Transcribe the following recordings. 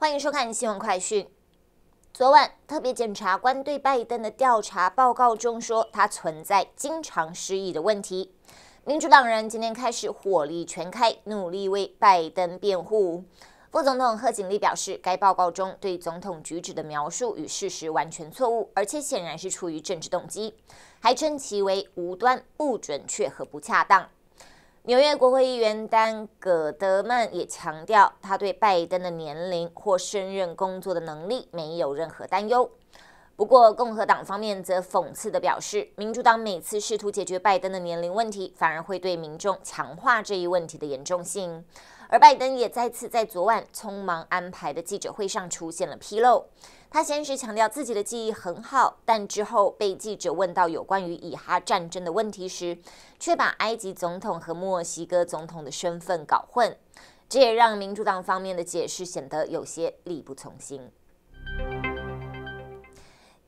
欢迎收看新闻快讯。昨晚，特别检察官对拜登的调查报告中说，他存在经常失忆的问题。民主党人今天开始火力全开，努力为拜登辩护。副总统贺锦丽表示，该报告中对总统举止的描述与事实完全错误，而且显然是出于政治动机，还称其为无端、不准确和不恰当。纽约国会议员丹·戈德曼也强调，他对拜登的年龄或胜任工作的能力没有任何担忧。不过，共和党方面则讽刺地表示，民主党每次试图解决拜登的年龄问题，反而会对民众强化这一问题的严重性。而拜登也再次在昨晚匆忙安排的记者会上出现了纰漏。他先是强调自己的记忆很好，但之后被记者问到有关于以哈战争的问题时，却把埃及总统和墨西哥总统的身份搞混。这也让民主党方面的解释显得有些力不从心。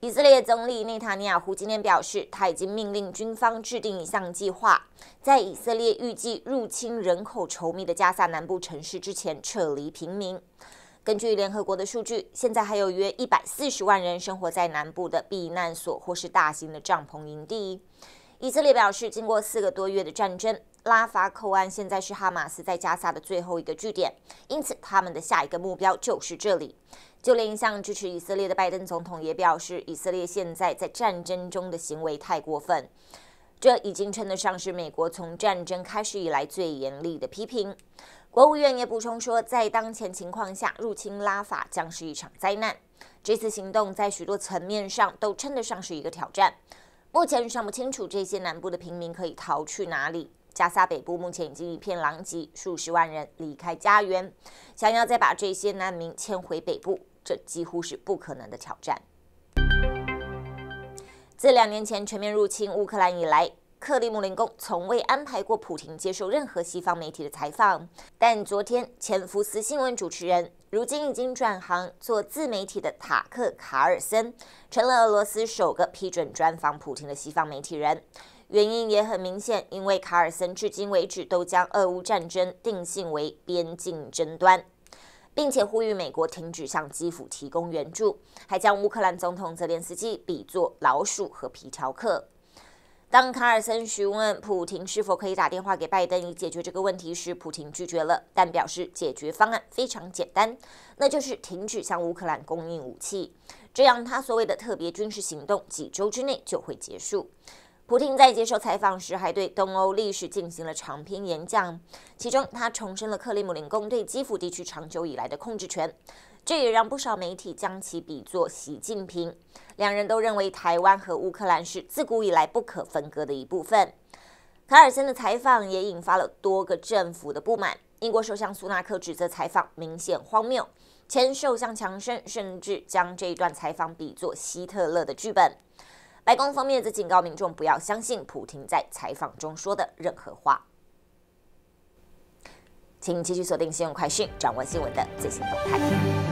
以色列总理内塔尼亚胡今天表示，他已经命令军方制定一项计划，在以色列预计入侵人口稠密的加萨南部城市之前撤离平民。根据联合国的数据，现在还有约一百四十万人生活在南部的避难所或是大型的帐篷营地。以色列表示，经过四个多月的战争。拉法口岸现在是哈马斯在加沙的最后一个据点，因此他们的下一个目标就是这里。就连一向支持以色列的拜登总统也表示，以色列现在在战争中的行为太过分，这已经称得上是美国从战争开始以来最严厉的批评。国务院也补充说，在当前情况下，入侵拉法将是一场灾难。这次行动在许多层面上都称得上是一个挑战。目前尚不清楚这些南部的平民可以逃去哪里。加沙北部目前已经一片狼藉，数十万人离开家园。想要再把这些难民迁回北部，这几乎是不可能的挑战。自两年前全面入侵乌克兰以来，克里姆林宫从未安排过普京接受任何西方媒体的采访。但昨天，前福斯新闻主持人，如今已经转行做自媒体的塔克·卡尔森，成了俄罗斯首个批准专访普京的西方媒体人。原因也很明显，因为卡尔森至今为止都将俄乌战争定性为边境争端，并且呼吁美国停止向基辅提供援助，还将乌克兰总统泽连斯基比作老鼠和皮条客。当卡尔森询问普廷是否可以打电话给拜登以解决这个问题时，普廷拒绝了，但表示解决方案非常简单，那就是停止向乌克兰供应武器，这样他所谓的特别军事行动几周之内就会结束。普京在接受采访时，还对东欧历史进行了长篇演讲，其中他重申了克里姆林宫对基辅地区长久以来的控制权，这也让不少媒体将其比作习近平。两人都认为台湾和乌克兰是自古以来不可分割的一部分。卡尔森的采访也引发了多个政府的不满，英国首相苏纳克指责采访明显荒谬，前首相强生甚至将这一段采访比作希特勒的剧本。白宫方面则警告民众不要相信普京在采访中说的任何话，请继续锁定《新闻快讯》，掌握新闻的最新动态。